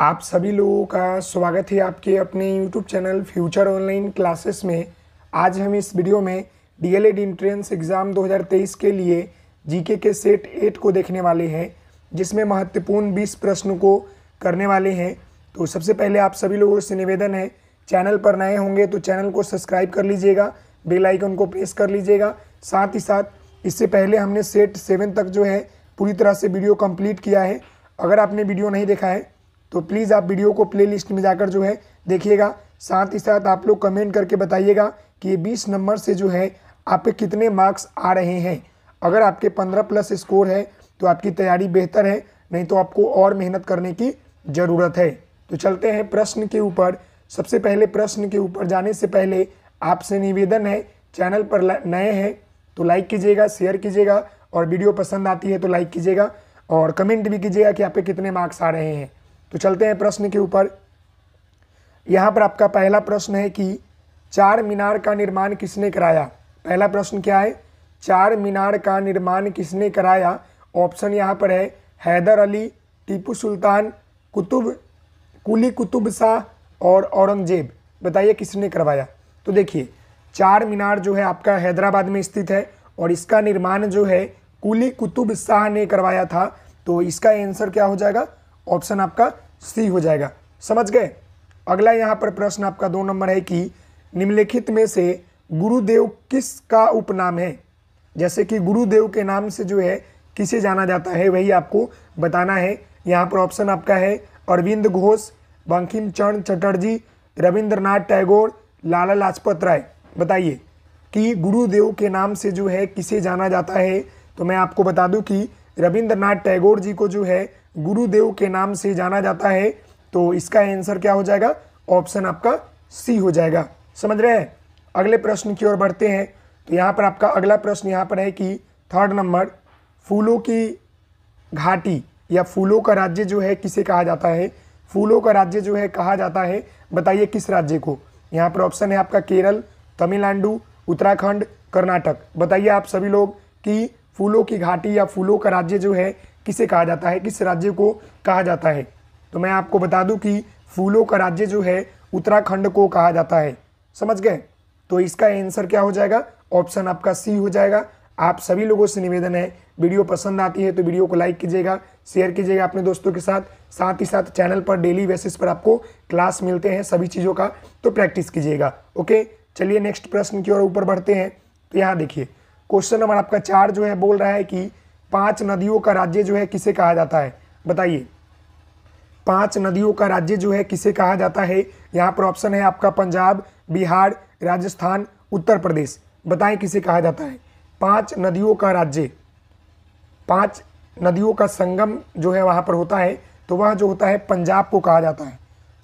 आप सभी लोगों का स्वागत है आपके अपने YouTube channel future online classes में आज हम इस वीडियो में डीएलएड एंट्रेंस एग्ज़ाम 2023 के लिए जीके के सेट एट को देखने वाले हैं जिसमें महत्वपूर्ण 20 प्रश्नों को करने वाले हैं तो सबसे पहले आप सभी लोगों से निवेदन है चैनल पर नए होंगे तो चैनल को सब्सक्राइब कर लीजिएगा बेलाइकन को प्रेस कर लीजिएगा साथ ही साथ इससे पहले हमने सेट सेवन तक जो है पूरी तरह से वीडियो कंप्लीट किया है अगर आपने वीडियो नहीं देखा है तो प्लीज़ आप वीडियो को प्लेलिस्ट में जाकर जो है देखिएगा साथ ही साथ आप लोग कमेंट करके बताइएगा कि ये बीस नंबर से जो है आपके कितने मार्क्स आ रहे हैं अगर आपके पंद्रह प्लस स्कोर है तो आपकी तैयारी बेहतर है नहीं तो आपको और मेहनत करने की ज़रूरत है तो चलते हैं प्रश्न के ऊपर सबसे पहले प्रश्न के ऊपर जाने से पहले आपसे निवेदन है चैनल पर नए हैं तो लाइक कीजिएगा शेयर कीजिएगा और वीडियो पसंद आती है तो लाइक कीजिएगा और कमेंट भी कीजिएगा कि आप कितने मार्क्स आ रहे हैं तो चलते हैं प्रश्न के ऊपर यहाँ पर आपका पहला प्रश्न है कि चार मीनार का निर्माण किसने कराया पहला प्रश्न क्या है चार मीनार का निर्माण किसने कराया ऑप्शन यहाँ पर है हैदर अली टीपू सुल्तान कुतुब कुली कुतुब शाह और औरंगजेब बताइए किसने करवाया तो देखिए चार मीनार जो है आपका हैदराबाद में स्थित है और इसका निर्माण जो है कुली कुतुब शाह ने करवाया था तो इसका आंसर क्या हो जाएगा ऑप्शन आपका सी हो जाएगा समझ गए अगला यहाँ पर प्रश्न आपका दो नंबर है कि निम्नलिखित में से गुरुदेव किसका उपनाम है जैसे कि गुरुदेव के नाम से जो है किसे जाना जाता है वही आपको बताना है यहाँ पर ऑप्शन आपका है अरविंद घोष बंकिम चंद्र चटर्जी रविंद्रनाथ टैगोर लाला लाजपत राय बताइए कि गुरुदेव के नाम से जो है किसे जाना जाता है तो मैं आपको बता दूं कि रविंद्रनाथ टैगोर जी को जो है गुरुदेव के नाम से जाना जाता है तो इसका आंसर क्या हो जाएगा ऑप्शन आपका सी हो जाएगा समझ रहे हैं अगले प्रश्न की ओर बढ़ते हैं तो यहाँ पर आपका अगला प्रश्न यहाँ पर है कि थर्ड नंबर फूलों की घाटी या फूलों का राज्य जो है किसे कहा जाता है फूलों का राज्य जो है कहा जाता है बताइए किस राज्य को यहाँ पर ऑप्शन है आपका केरल तमिलनाडु उत्तराखंड कर्नाटक बताइए आप सभी लोग कि फूलों की घाटी या फूलों का राज्य जो है किसे कहा जाता है किस राज्य को कहा जाता है तो मैं आपको बता दूं कि फूलों का राज्य जो है उत्तराखंड को कहा जाता है समझ गए तो इसका आंसर क्या हो जाएगा ऑप्शन आपका सी हो जाएगा आप सभी लोगों से निवेदन है वीडियो पसंद आती है तो वीडियो को लाइक कीजिएगा शेयर कीजिएगा अपने दोस्तों के साथ साथ ही साथ चैनल पर डेली बेसिस पर आपको क्लास मिलते हैं सभी चीज़ों का तो प्रैक्टिस कीजिएगा ओके चलिए नेक्स्ट प्रश्न की ओर ऊपर बढ़ते हैं तो यहाँ देखिए क्वेश्चन नंबर आपका चार जो है बोल रहा है कि पांच नदियों का राज्य जो है किसे कहा जाता है बताइए पांच नदियों का राज्य जो है किसे कहा जाता है यहाँ पर ऑप्शन है आपका पंजाब बिहार राजस्थान उत्तर प्रदेश बताएं किसे कहा जाता है पांच नदियों का राज्य पांच नदियों का संगम जो है वहाँ पर होता है तो वह जो होता है पंजाब को कहा जाता है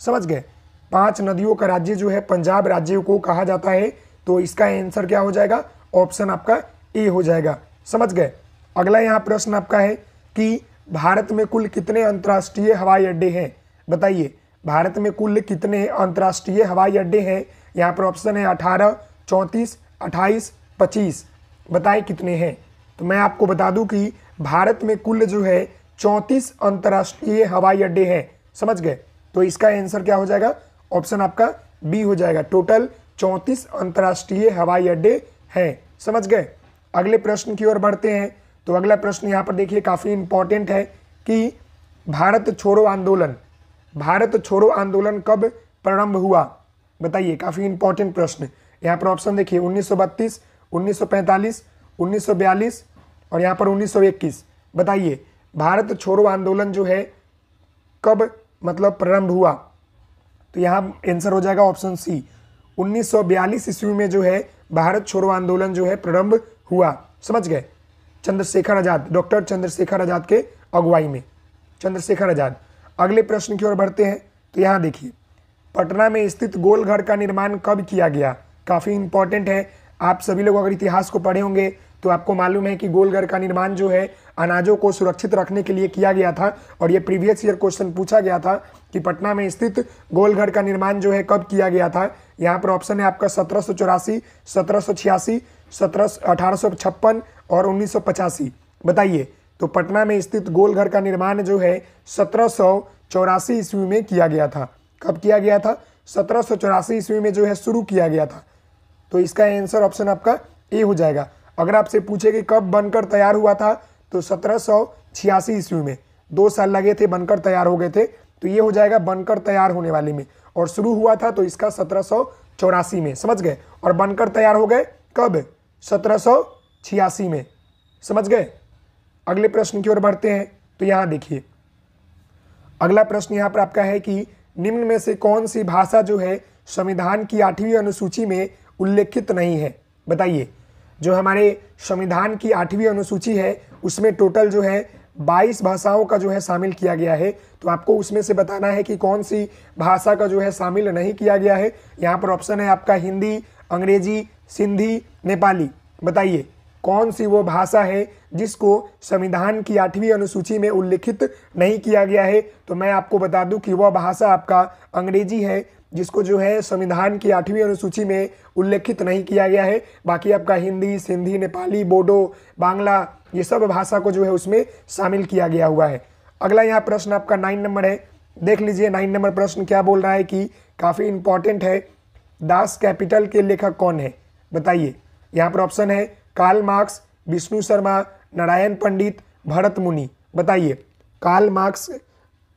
समझ गए पांच नदियों का राज्य जो है पंजाब राज्य को कहा जाता है तो इसका आंसर क्या हो जाएगा ऑप्शन आपका ए हो जाएगा समझ गए अगला यहाँ प्रश्न आपका है कि भारत में कुल कितने अंतर्राष्ट्रीय हवाई अड्डे हैं बताइए भारत में कुल कितने अंतर्राष्ट्रीय हवाई अड्डे हैं यहाँ पर ऑप्शन है अठारह चौंतीस अट्ठाईस पच्चीस बताएं कितने हैं तो मैं आपको बता दूं कि भारत में कुल जो है चौंतीस अंतर्राष्ट्रीय हवाई अड्डे हैं समझ गए तो इसका आंसर क्या हो जाएगा ऑप्शन आपका बी हो जाएगा टोटल चौंतीस अंतर्राष्ट्रीय हवाई अड्डे हैं समझ गए अगले प्रश्न की ओर बढ़ते हैं तो अगला प्रश्न यहाँ पर देखिए काफ़ी इम्पोर्टेंट है कि भारत छोड़ो आंदोलन भारत छोड़ो आंदोलन कब प्रारंभ हुआ बताइए काफ़ी इंपॉर्टेंट प्रश्न यहाँ पर ऑप्शन देखिए 1932, 1945, 1942 और यहाँ पर 1921 बताइए भारत छोड़ो आंदोलन जो है कब मतलब प्रारंभ हुआ तो यहाँ आंसर हो जाएगा ऑप्शन सी 1942 ईस्वी में जो है भारत छोड़ो आंदोलन जो है प्रारंभ हुआ समझ गए चंद्रशेखर आजाद डॉक्टर चंद्रशेखर आजाद के अगुवाई में चंद्रशेखर आजाद अगले प्रश्न की ओर बढ़ते हैं तो यहाँ देखिए पटना में स्थित गोलघर का निर्माण कब किया गया काफ़ी इंपॉर्टेंट है आप सभी लोग अगर इतिहास को पढ़े होंगे तो आपको मालूम है कि गोलघर का निर्माण जो है अनाजों को सुरक्षित रखने के लिए किया गया था और ये प्रीवियस ईयर क्वेश्चन पूछा गया था कि पटना में स्थित गोलघर का निर्माण जो है कब किया गया था यहाँ पर ऑप्शन है आपका सत्रह सौ चौरासी सत्रह सौ छियासी सत्रह अठारह और उन्नीस बताइए तो पटना में स्थित गोलघर का निर्माण जो है सत्रह चौरासी ईस्वी में किया गया था कब किया गया था सत्रह सौ चौरासी ईस्वी में जो है शुरू किया गया था तो इसका आंसर ऑप्शन आपका ए हो जाएगा अगर आपसे पूछे कि कब बनकर तैयार हुआ था तो सत्रह सौ छियासी ईस्वी में दो साल लगे थे बनकर तैयार हो गए थे तो ये हो जाएगा बनकर तैयार होने वाले में और शुरू हुआ था तो इसका सत्रह सौ चौरासी में समझ गए और बनकर तैयार हो गए कब सत्रह में समझ गए अगले प्रश्न की ओर बढ़ते हैं तो यहाँ देखिए अगला प्रश्न यहाँ पर आपका है कि निम्न में से कौन सी भाषा जो है संविधान की आठवीं अनुसूची में उल्लेखित नहीं है बताइए जो हमारे संविधान की आठवीं अनुसूची है उसमें टोटल जो है 22 भाषाओं का जो है शामिल किया गया है तो आपको उसमें से बताना है कि कौन सी भाषा का जो है शामिल नहीं किया गया है यहाँ पर ऑप्शन है आपका हिंदी अंग्रेजी सिंधी नेपाली बताइए कौन सी वो भाषा है जिसको संविधान की आठवीं अनुसूची में उल्लिखित नहीं किया गया है तो मैं आपको बता दूं कि वह भाषा आपका अंग्रेजी है जिसको जो है संविधान की आठवीं अनुसूची में उल्लिखित नहीं किया गया है बाकी आपका हिंदी सिंधी नेपाली बोडो बांग्ला ये सब भाषा को जो है उसमें शामिल किया गया हुआ है अगला यहाँ प्रश्न आपका नाइन नंबर है देख लीजिए नाइन नंबर प्रश्न क्या बोल रहा है कि काफ़ी इंपॉर्टेंट है दास कैपिटल के लेखक कौन है बताइए यहाँ पर ऑप्शन है काल मार्क्स विष्णु शर्मा नारायण पंडित भरत मुनि बताइए Karl Marx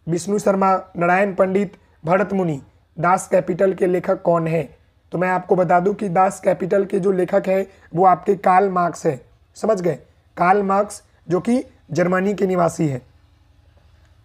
Vishnu Sharma Narayan Pandit Bharat Muni Das capital के लेखक कौन है तो मैं आपको बता दूं कि दास कैपिटल के जो लेखक है वो आपके काल मार्क्स है समझ गए काल मार्क्स जो कि जर्मनी के निवासी है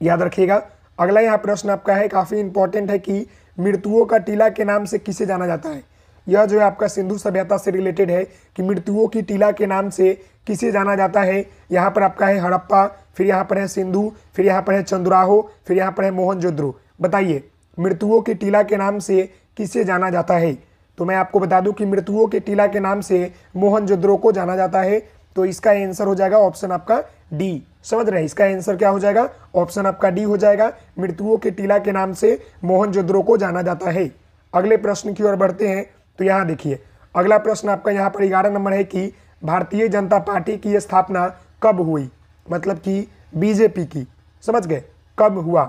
याद रखिएगा अगला यहाँ प्रश्न आपका है काफ़ी इंपॉर्टेंट है कि मृत्युओं का टीला के नाम से किसे जाना जाता है यह जो है आपका सिंधु सभ्यता से रिलेटेड है कि मृत्युओं की टीला के नाम से किसे जाना जाता है यहाँ पर आपका है हड़प्पा फिर यहाँ पर है सिंधु फिर यहाँ पर है चंद्राहो फिर यहाँ पर है मोहन बताइए मृत्युओं की टीला के नाम से किसे जाना जाता है तो मैं आपको बता दूं कि मृत्युओं के टीला के नाम से मोहन को जाना जाता है तो इसका आंसर हो जाएगा ऑप्शन आपका डी समझ रहे हैं इसका आंसर क्या हो जाएगा ऑप्शन आपका डी हो जाएगा मृत्युओं के टीला के नाम से मोहन को जाना जाता है अगले प्रश्न की ओर बढ़ते हैं तो यहाँ देखिए अगला प्रश्न आपका यहाँ पर ग्यारह नंबर है कि भारतीय जनता पार्टी की स्थापना कब हुई मतलब कि बीजेपी की समझ गए कब हुआ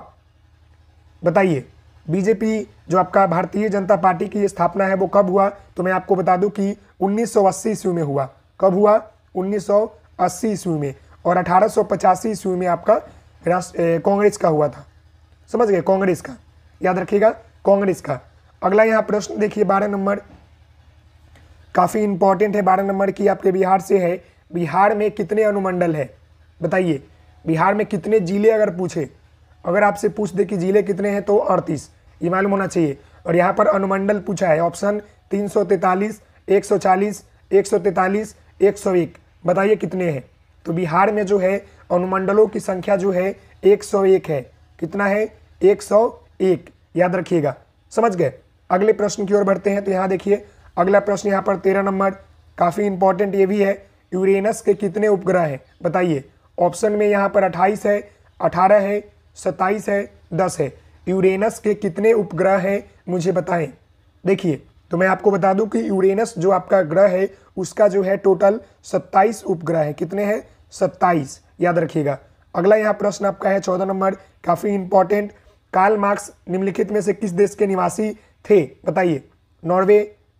बताइए बीजेपी जो आपका भारतीय जनता पार्टी की स्थापना है वो कब हुआ तो मैं आपको बता दूं कि 1980 ईस्वी में हुआ कब हुआ 1980 ईस्वी में और अठारह ईस्वी में आपका कांग्रेस का हुआ था समझ गए कांग्रेस का याद रखिएगा कांग्रेस का अगला यहाँ प्रश्न देखिए बारह नंबर काफ़ी इंपॉर्टेंट है बारह नंबर की आपके बिहार से है बिहार में कितने अनुमंडल है बताइए बिहार में कितने जिले अगर पूछे अगर आपसे पूछ दे कि जिले कितने हैं तो अड़तीस ये मालूम होना चाहिए और यहाँ पर अनुमंडल पूछा है ऑप्शन तीन सौ तैंतालीस एक सौ चालीस एक सौ तैतालीस एक सौ एक बताइए कितने हैं तो बिहार में जो है अनुमंडलों की संख्या जो है एक सौ एक है कितना है एक सौ एक याद रखिएगा समझ गए अगले प्रश्न की ओर बढ़ते हैं तो यहाँ देखिए अगला प्रश्न यहाँ पर तेरह नंबर काफ़ी इंपॉर्टेंट ये भी है यूरेनस के कितने उपग्रह हैं बताइए ऑप्शन में यहाँ पर अट्ठाईस है अठारह है सत्ताईस है दस है यूरेनस के कितने उपग्रह हैं मुझे बताएं देखिए तो मैं आपको बता दूं कि यूरेनस जो आपका ग्रह है उसका जो है टोटल सत्ताईस उपग्रह है कितने हैं सत्ताईस याद रखिएगा अगला यहाँ प्रश्न आपका है चौदह नंबर काफ़ी इंपॉर्टेंट कार्ल मार्क्स निम्नलिखित में से किस देश के निवासी थे बताइए नॉर्वे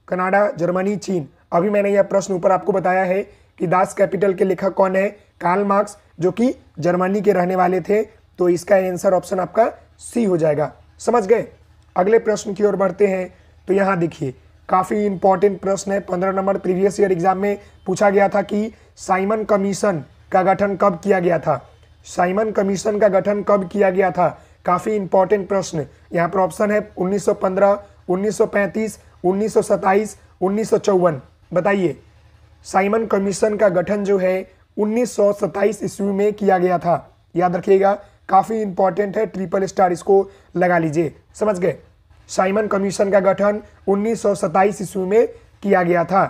कनाडा जर्मनी चीन अभी मैंने यह प्रश्न ऊपर आपको बताया है कि दास कैपिटल के लेखक कौन है कार्ल मार्क्स जो कि जर्मनी के रहने वाले थे तो इसका आंसर ऑप्शन आपका सी हो जाएगा समझ गए अगले प्रश्न की ओर बढ़ते हैं तो यहाँ देखिए काफ़ी इंपॉर्टेंट प्रश्न है पंद्रह नंबर प्रीवियस ईयर एग्जाम में पूछा गया था कि साइमन कमीशन का गठन कब किया गया था साइमन कमीशन का गठन कब किया गया था काफ़ी इंपॉर्टेंट प्रश्न यहाँ पर ऑप्शन है 1915, 1935 उन्नीस सौ उन्नीस सौ चौवन बताइए साइमन कमीशन का गठन जो है उन्नीस सौ ईस्वी में किया गया था याद रखिएगा काफ़ी इंपॉर्टेंट है ट्रिपल स्टार इसको लगा लीजिए समझ गए साइमन कमीशन का गठन उन्नीस सौ ईस्वी में किया गया था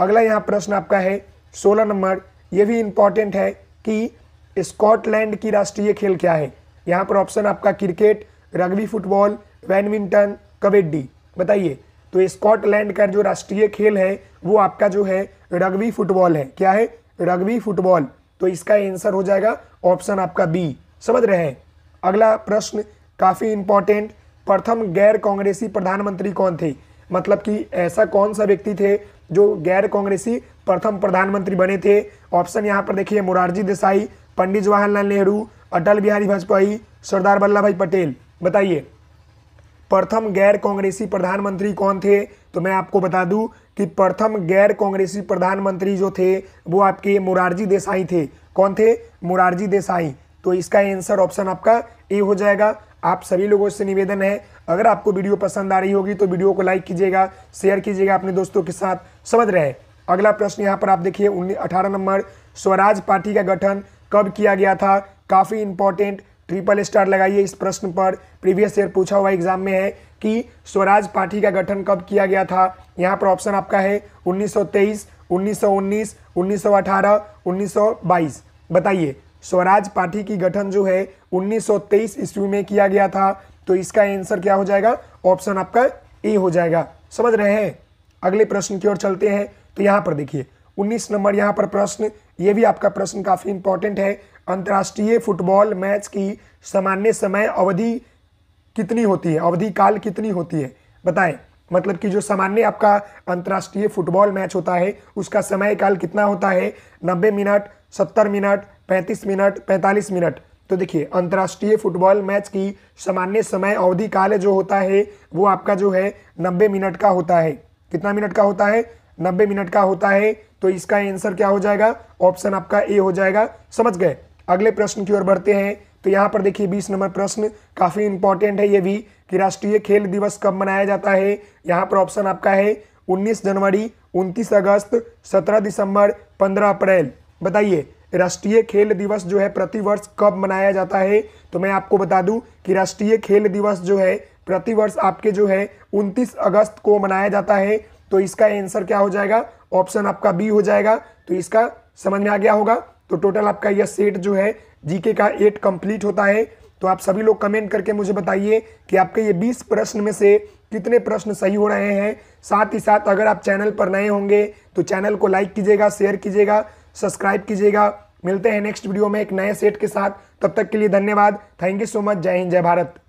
अगला यहाँ प्रश्न आपका है सोलह नंबर ये भी इंपॉर्टेंट है कि स्कॉटलैंड की राष्ट्रीय खेल क्या है यहाँ पर ऑप्शन आपका cricket rugby football badminton kabaddi बताइए तो स्कॉटलैंड का जो राष्ट्रीय खेल है वो आपका जो है रग्बी फुटबॉल है क्या है रग्बी फुटबॉल तो इसका आंसर हो जाएगा ऑप्शन आपका बी समझ रहे हैं अगला प्रश्न काफ़ी इंपॉर्टेंट प्रथम गैर कांग्रेसी प्रधानमंत्री कौन थे मतलब कि ऐसा कौन सा व्यक्ति थे जो गैर कांग्रेसी प्रथम प्रधानमंत्री बने थे ऑप्शन यहाँ पर देखिए मुरारजी देसाई पंडित जवाहरलाल नेहरू अटल बिहारी वाजपेयी सरदार वल्लभ भाई पटेल बताइए प्रथम गैर कांग्रेसी प्रधानमंत्री कौन थे तो मैं आपको बता दूं कि प्रथम गैर कांग्रेसी प्रधानमंत्री जो थे वो आपके मुरारजी देसाई थे कौन थे मुरारजी देसाई तो इसका आंसर ऑप्शन आपका ए हो जाएगा आप सभी लोगों से निवेदन है अगर आपको वीडियो पसंद आ रही होगी तो वीडियो को लाइक कीजिएगा शेयर कीजिएगा अपने दोस्तों के साथ समझ रहे अगला प्रश्न यहाँ पर आप देखिए उन्नीस अठारह नंबर स्वराज पार्टी का गठन कब किया गया था काफ़ी इंपॉर्टेंट ट्रिपल स्टार लगाइए इस प्रश्न पर प्रीवियस ईयर पूछा हुआ एग्जाम में है कि स्वराज पार्टी का गठन कब किया गया था यहाँ पर ऑप्शन आपका है 1923, 1919, 1918, 1922 बताइए स्वराज पार्टी की गठन जो है 1923 ईस्वी में किया गया था तो इसका आंसर क्या हो जाएगा ऑप्शन आपका ए हो जाएगा समझ रहे हैं अगले प्रश्न की ओर चलते हैं तो यहाँ पर देखिए 19 नंबर यहाँ पर प्रश्न ये भी आपका प्रश्न काफ़ी इंपॉर्टेंट है अंतर्राष्ट्रीय फुटबॉल मैच की सामान्य समय अवधि कितनी होती है अवधि काल कितनी होती है बताएं मतलब कि जो सामान्य आपका अंतर्राष्ट्रीय फुटबॉल मैच होता है उसका समय काल कितना होता है नब्बे मिनट सत्तर मिनट पैंतीस मिनट पैंतालीस मिनट तो देखिए अंतर्राष्ट्रीय फुटबॉल मैच की सामान्य समय अवधि काल जो होता है वो आपका जो है नब्बे मिनट का होता है कितना मिनट का होता है नब्बे मिनट का होता है तो इसका आंसर क्या हो जाएगा ऑप्शन आपका ए हो जाएगा समझ गए अगले प्रश्न की ओर बढ़ते हैं तो यहाँ पर देखिए बीस नंबर प्रश्न काफ़ी इंपॉर्टेंट है ये भी कि राष्ट्रीय खेल दिवस कब मनाया जाता है यहाँ पर ऑप्शन आपका है 19 जनवरी 29 अगस्त 17 दिसंबर 15 अप्रैल बताइए राष्ट्रीय खेल दिवस जो है प्रतिवर्ष कब मनाया जाता है तो मैं आपको बता दूं कि राष्ट्रीय खेल दिवस जो है प्रतिवर्ष आपके जो है 29 अगस्त को मनाया जाता है तो इसका आंसर क्या हो जाएगा ऑप्शन आपका बी हो जाएगा तो इसका समझ में आ गया होगा तो टोटल आपका यह सेट जो है जीके का एट कंप्लीट होता है तो आप सभी लोग कमेंट करके मुझे बताइए कि आपके ये 20 प्रश्न में से कितने प्रश्न सही हो रहे हैं साथ ही साथ अगर आप चैनल पर नए होंगे तो चैनल को लाइक कीजिएगा शेयर कीजिएगा सब्सक्राइब कीजिएगा मिलते हैं नेक्स्ट वीडियो में एक नए सेट के साथ तब तक के लिए धन्यवाद थैंक यू सो मच जय हिंद जय भारत